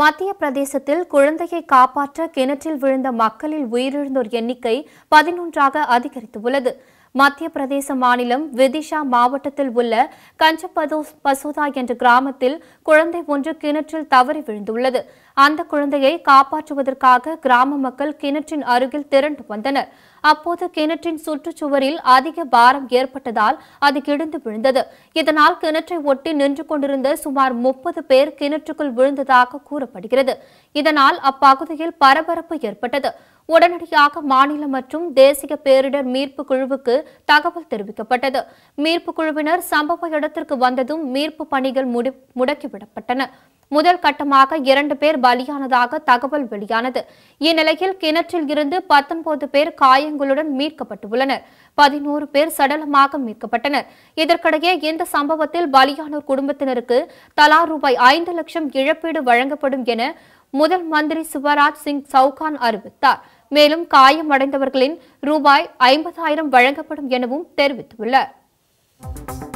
மத்திய பிரதேசத்தில் குழந்தையை காப்பாற்ற கிணற்றில் விழுந்த மக்களில் உயிரிழந்தோர் எண்ணிக்கை பதினொன்றாக அதிகரித்துள்ளது மத்திய பிரதேச மாநிலம் விதிஷா மாவட்டத்தில் உள்ள கஞ்சபதோ பசோதா என்ற கிராமத்தில் குழந்தை ஒன்று கிணற்றில் தவறி விழுந்துள்ளது அந்த குழந்தையை காப்பாற்றுவதற்காக கிராம மக்கள் கிணற்றின் அருகில் திரண்டு வந்தனர் அப்போது கிணற்றின் சுற்றுச்சுவரில் அதிக பாரம் ஏற்பட்டதால் அது கிடந்து விழுந்தது இதனால் கிணற்றை ஒட்டி நின்று கொண்டிருந்த சுமார் முப்பது பேர் கிணற்றுக்குள் விழுந்ததாக கூறப்படுகிறது இதனால் அப்பகுதியில் பரபரப்பு ஏற்பட்டது உடனடியாக மாநில மற்றும் தேசிய பேரிடர் மீட்பு குழுவுக்கு தகவல் தெரிவிக்கப்பட்டது மீட்பு குழுவினர் சம்பவ இடத்திற்கு வந்ததும் மீட்பு பணிகள் முடக்கிவிடப்பட்டன முதல் கட்டமாக இரண்டு பேர் பலியானதாக தகவல் வெளியானது இந்நிலையில் கிணற்றில் இருந்து பத்தொன்பது பேர் காயங்களுடன் மீட்கப்பட்டுள்ளனர் பதினோரு பேர் சடலமாக மீட்கப்பட்டனர் இதற்கிடையே இந்த சம்பவத்தில் பலியானோர் குடும்பத்தினருக்கு தலா ரூபாய் ஐந்து லட்சம் இழப்பீடு வழங்கப்படும் என முதல் மந்திரி சிவராஜ் சிங் சவுகான் அறிவித்தார் மேலும் காயம் அடைந்தவர்களின் ரூபாய் ஐம்பதாயிரம் வழங்கப்படும் எனவும் தெரிவித்துள்ளார்